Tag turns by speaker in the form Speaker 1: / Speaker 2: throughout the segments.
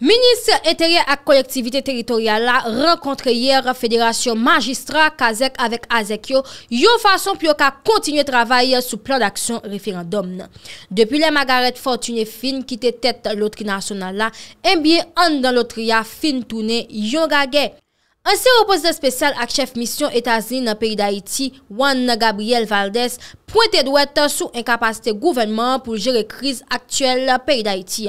Speaker 1: Ministre intèryè ak kolektivite teritorial la, renkontre yè refèderasyon magistra kazèk avèk azèk yo, yon fason pyo ka kontinyè travayè sou plan d'aksyon refèrandom nan. Depi le magaret Fortuny Finn kite tèt lotri nasyonal la, enbyè an dan lotri ya Finn Touné yon gage. Anse repose spesyal ak chef misyon Etasli nan peri da Iti, wan Gabriel Valdes, pwente dwet sou en kapasite gouvenman pou jere kriz aktuel peri da Iti.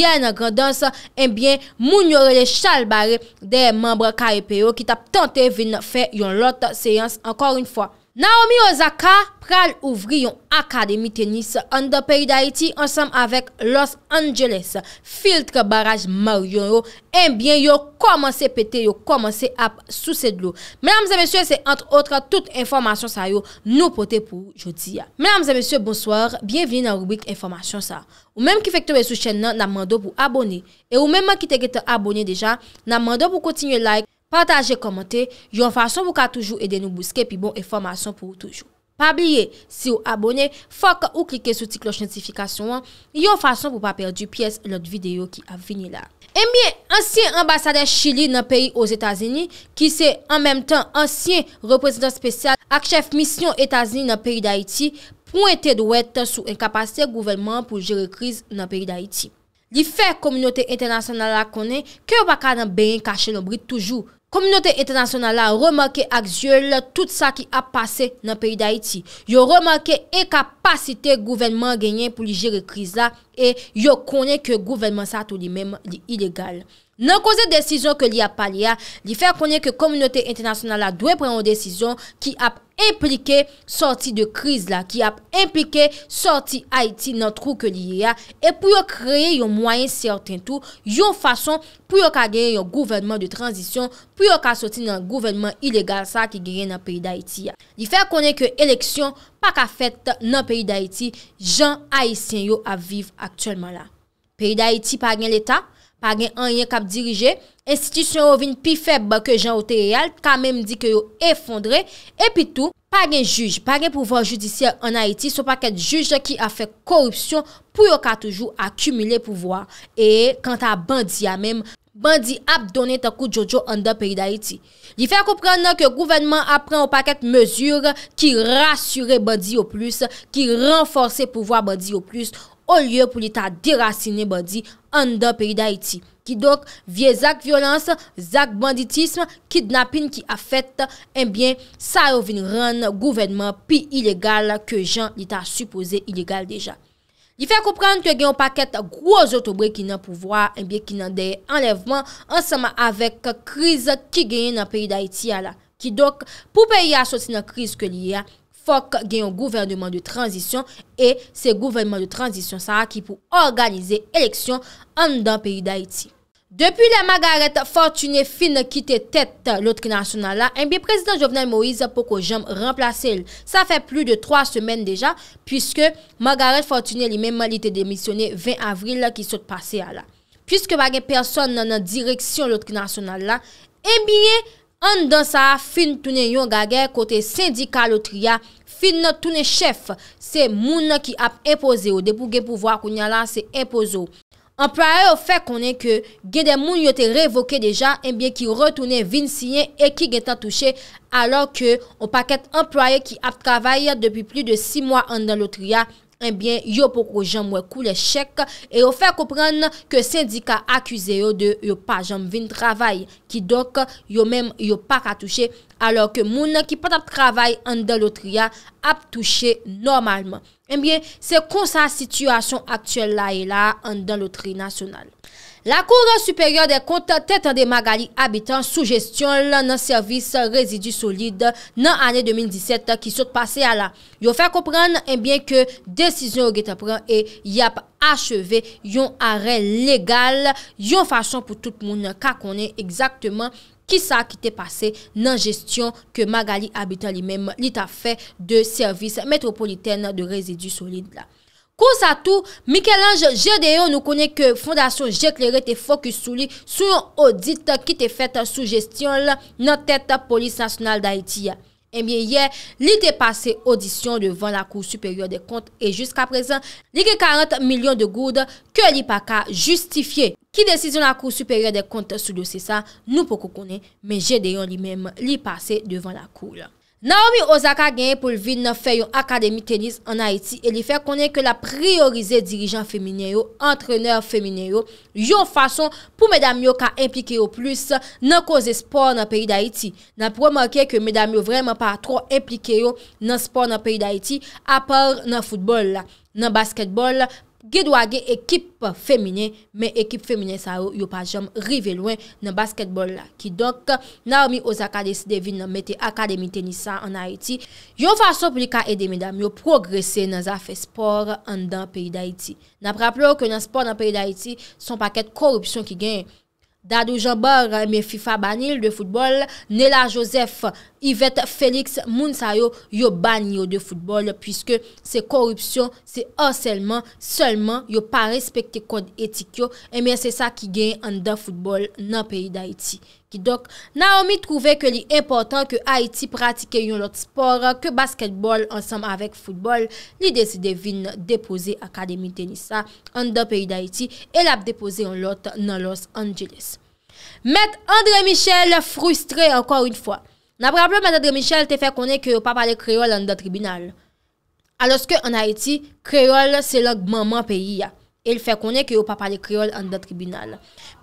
Speaker 1: Yen grandans enbyen mounyor le eh chalbare de membre KAPO ki tap tante vin fè yon lot seyans ankor un fwa. Naomi Ozaka pral ouvri yon akademi tenis an da peyi da iti ansam avek Los Angeles. Filtre baraj maryon yo, enbyen yo, komanse pete yo, komanse ap soused lo. Menam zemesye, se antre otre, tout informasyon sa yo nou pote pou jodi ya. Menam zemesye, bonsoir, bienveni nan rubik informasyon sa. Ou menm ki fek tobe sou chen nan, nan mando pou abone. E ou menm ki te gete abone deja, nan mando pou kontinye like Pantaje komente, yon fason pou ka toujou ede nou bouske pi bon e formasyon pou toujou. Pabliye, si ou abone, fok ou klike sou ti kloch notifikasyon an, yon fason pou pa perdi piyes lout videyo ki av vini la. E eh miye, ansyen ambasade chili nan peyi ou zetazeni, ki se an mem tan ansyen reprezentant spesyal akchef misyon etazeni nan peyi da iti, pou ente do ete sou en kapasite gouvelman pou jere kriz nan peyi da iti. Komunote etanasonal la remanke ak zyol tout sa ki ap pase nan peyi d'Haïti. Yo remanke ekapasite gouvenman genyen pou li jere kriz la e yo konen ke gouvenman sa tout di menm li ilegal. Nan kouze desizyon ke li ap pale ya, li fè konen ke komunote internasyonal la dwe pre yon desizyon ki ap implike sorti de kriz la, ki ap implike sorti Haiti nan trou ke li ya, e pou yo kreye yon mwayen serten tou, yon fason pou yo ka geye yon gouvernment de transisyon, pou yo ka sorti nan gouvernment ilegal sa ki geye nan peyi d'Haiti ya. Li fè konen ke eleksyon pa ka fèt nan peyi d'Haiti, jan Haitien yo ap vive aktuelman la. Peyi d'Haiti pa gen l'Etat? Pagan an yon kap dirije, institisyon ou vin pi feb ke jan ou te real, ka menm di ke yo efondre, epi tou, pagan juj, pagan pouvoan judisye an Haiti, sou paket juj ki a fe korupsyon pou yo ka toujou akumile pouvoan. E kant a bandi ya menm, bandi ap donen ta kou Jojo an da peri d'Haiti. Li fèk ou pran nan ke gouvenman ap pran ou paket mezur ki rasyure bandi yo plus, ki renforse pouvoan bandi yo plus, ou lye pou li ta derasine badi an da peri da iti. Ki dok vie zak violans, zak banditisme, kidnapping ki afet, enbyen eh sa rovin ran gouvenman pi ilegal ke jan li ta supose ilegal deja. Li fe koupran ke gen yon paket gwo zotobre ki nan pouvoa, enbyen ki nan de enlevman ansama avek kriz ki gen yon peri da iti ala. Ki dok pou pe yon asosi nan kriz ke li yon, Fok genyon gouvernement de transition e se gouvernement de transition sa a ki pou organize eleksyon an dan peri d'Haïti. Depi la Margareth Fortuny fin kite tèt loutre nasyonal la, en biye prezident Jovenel Moïse poko jom remplase el. Sa fè plu de 3 semen deja pwiske Margareth Fortuny li menman li te demisyone 20 avril la ki sot pase ala. Pwiske bagen person nan an direksyon loutre nasyonal la, en biye An dan sa fin toune yon gage kote syndika lotriya, fin nou toune chef se moun ki ap impoze ou. Depou gen pouvo akoun yon lan se impoze ou. Ampraye ou fe konen ke gen den moun yote revoke deja enbyen ki retoune vinsiyen e ki gen tan touche alor ke ou paket ampraye ki ap travaye depi pli de 6 mwa an dan lotriya enbyen eh yo pou kou jom wè kou lè chèk e yo fè koupren ke syndika akwize yo de yo pa jom vin travay ki dok yo mèm yo pa katouchè alò ke moun ki patap travay an dan lotria ap touchè normalman. Enbyen eh se kon sa situasyon aktyel la e la an dan lotri nasyonal. La koura superior eh de konta tetan de Magali Abitan sou gestyon nan servis rezidu solide nan ane 2017 ki sot pase ala. Yo fè kompran enbyen ke desizyon ou geta pran e yap acheve yon arè legal, yon fason pou tout moun kakone exactement ki sa ki te pase nan gestyon ke Magali Abitan li menm li ta fè de servis metropoliten de rezidu solide la. Pou sa tou, Mikelange Gedeon nou konen ke fondasyon jek lere te fokus sou li sou yon audit ki te fet sou gestyon la nan tet polis nasyonal da iti ya. E mye ye, li te pase audisyon devan la kou superior de kont e jiska prezen, li ke 40 milyon de gouda ke li pa ka justifiye. Ki desisyon la kou superior de kont sou dosisa nou pou kou konen, men Gedeon li mem li pase devan la kou la. Naomi Ozaka genye pou l vide nan fè yon akademi tenis an Haiti e li fè konen ke la priorize dirijan femineyo, antreneur femineyo, yon fason pou mèdame yo ka implikeyo plus nan koze spor nan peyi d'Haiti. Nan pou wè manke ke mèdame yo vreman pa tro implikeyo nan spor nan peyi d'Haiti apèr nan foudbol, nan basketbol, Gidwa gen ekip femine, men ekip femine sa yo yo pa jom rive lwen nan basketbol la. Ki donk nan ou mi ozaka desi devin nan mete akademite nisa an Haiti. Yon fason pou li ka ede medan, yo progresen nan zafi sport an dan peyi d'Haiti. Nan praple ou ke nan sport an peyi d'Haiti, son paket korupsyon ki gen. Dadou Jean Borg, FIFA banil de foutebol, Nela Joseph, Yvette Félix, moun sa yo yo banil de foutebol puisque se korupsyon, se anselman, selman yo pa respekte kode etik yo, eme se sa ki gen an da foutebol nan peyi da eti. Ki dok, Naomi trouve ke li importan ke Haiti pratike yon lot spor, ke basketbol ansam avek futbol, li deside vin depose Akademi Tenisa an dan peyi d'Haiti, e lap depose yon lot nan Los Angeles. Met Andre Michel frustre ankon yon fwa. Na praplo met Andre Michel te fe konen ke yo pa pale kreol an dan tribunal. Aloske an Haiti, kreol se log maman peyi ya. El fè konè ki yo pa pale kriol an da tribunal.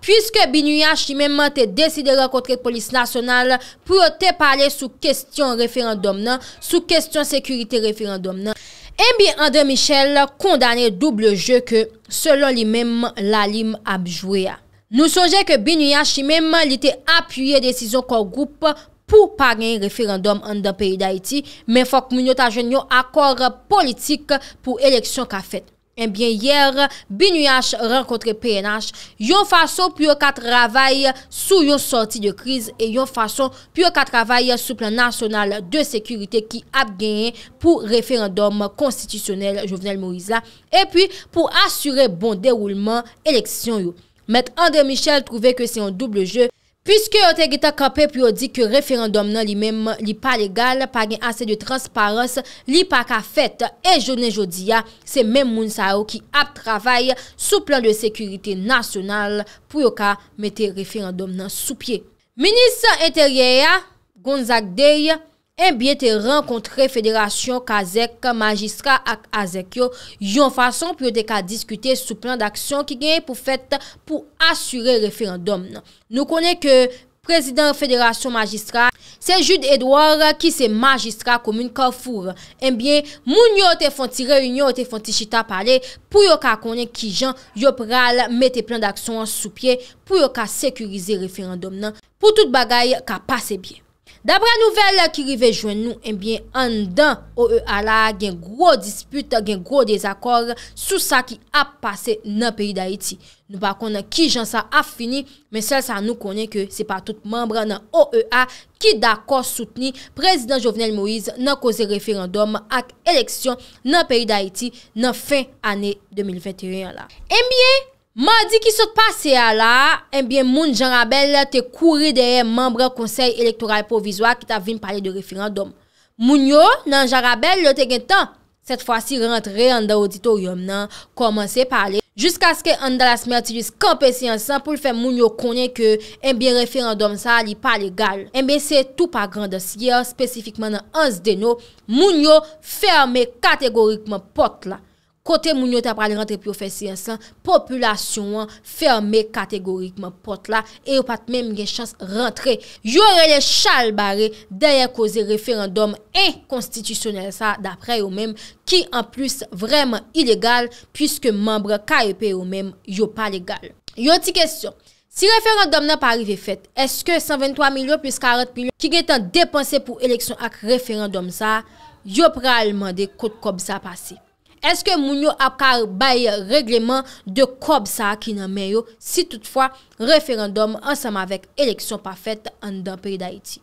Speaker 1: Piske Binu Yachimèm te desi de rekontre polis nasyonal pou yo te pale sou kestyon referandom nan, sou kestyon sekurite referandom nan, en bi André Michel kondane double jeu ke selon li mèm lalim abjouè. Nou sonje ke Binu Yachimèm li te apuye desison kor group pou pale referandom an da peyi da iti, men fòk moun yo ta jen yo akor politik pou eleksyon ka fèt. Enbyen eh yer, Binuyache renkontre PNH, yon fason pou yo katravaye sou yon sorti de kriz e yon fason pou yo katravaye sou plan nasyonal de sekurite ki ap genye pou referandom konstitusyonel Jovenel Moïse la. E pi pou asyre bon deroulement eleksyon yo. Met Andre Michel trouve ke se yon double je. Piske yo te gita kape pou yo di ke referandom nan li mem li pa legal, pa gen ase de transparans, li pa ka fet e jounen joudiya, se men moun sa ou ki ap travay sou plan de sekurite nasyonal pou yo ka mete referandom nan sou pie. Minis Eteryea, Gonzak Deyye, Enbyen eh te renkontre federasyon kazek, majistra ak azek yo, yon fason pou yo te ka diskute sou plan d'aksyon ki genye pou fèt pou asyre referandom nan. Nou konen ke prezident federasyon majistra, Sejoud Edouard ki se majistra komoun Kalfour. Enbyen eh moun yo te fonti reyun yo te fonti chita pale pou yo ka konen ki jan yo pral mette plan d'aksyon sou pie pou yo ka sekurize referandom nan. Pou tout bagay ka pase bien. Dabran nouvel ki rive jwen nou, enbyen eh an dan OEA la gen gro dispute, gen gro dezakor sou sa ki ap pase nan peri d'Haiti. Nou bakon nan ki jan sa ap fini, men sel sa nou konen ke se pa tout membra nan OEA ki d'akor souteni prezident Jovenel Moïse nan koze referandom ak eleksyon nan peri d'Haiti nan fin ane 2021 la. Enbyen! Eh Mandi ki sot pase a la, eh moun jan Rabel te kouri deye mambre konsey elektoral provizwa ki ta vin pale de referandom. Moun yo nan jan Rabel le te gen tan, set fwa si rentre an da auditorium nan, komanse pale, jisk aske an da la smertilis kompesi ansan pou l fe moun yo konen eh ke mbin referandom sa li pale gal. Mwen eh se tou pa grandas ye, spesifikman nan ans deno, moun yo ferme kategorikman pot la. kote moun yo ta pral rentre profesyensan, populasyon an ferme kategorikman pot la, e yo pat mèm gen chans rentre. Yo rele chal bare, dayan koze referandom en konstitusyonel sa, dapre yo mèm, ki an plus vreman ilegal, pwiske mambre KEP yo mèm yo pa legal. Yo ti kesyon, si referandom nan pa arrive fet, eske 123 milyon plus 40 milyon ki gen tan depanse pou eleksyon ak referandom sa, yo pral mande kote kob sa pase. Eske moun yo ap kar baye regleman de kob sa akina men yo si toutfwa referandum ansama vek eleksyon pa fèt an dan peyi da iti?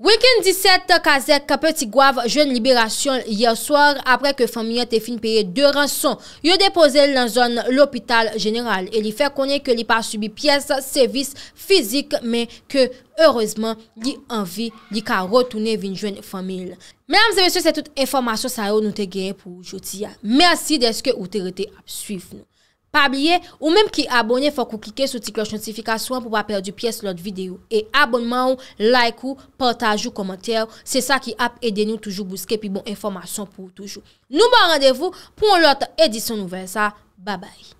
Speaker 1: Weekend 17 kazek kapet igwav jwen liberasyon yerswar apre ke familye te fin peye de ranson. Yo depoze lan zon l'opital general e li fe konye ke li pa subi pyes servis fizik men ke heurezman li anvi li ka rotoune vin jwen famil. Menam zemesye se tout informasyon sa yo nou te geye pou joti ya. Mersi deske ou te rete ap suif nou. Pabliye ou mèm ki abonye fò kou kike sou ti kloch notifikasyon pou pa perdi piyes lòt videyo. E abonman ou, like ou, partaj ou, komentèl. Se sa ki ap eden nou toujou bouske pi bon informasyon pou toujou. Nouman bon randevou pou lòt edisyon nouvensa. Babay.